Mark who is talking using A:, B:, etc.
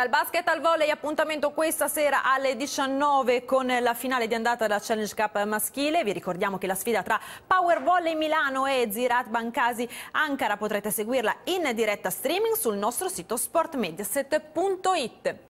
A: Dal basket al volley, appuntamento questa sera alle 19 con la finale di andata della Challenge Cup maschile. Vi ricordiamo che la sfida tra Power Volley Milano e Zirat Bancasi Ankara potrete seguirla in diretta streaming sul nostro sito sportmediaset.it.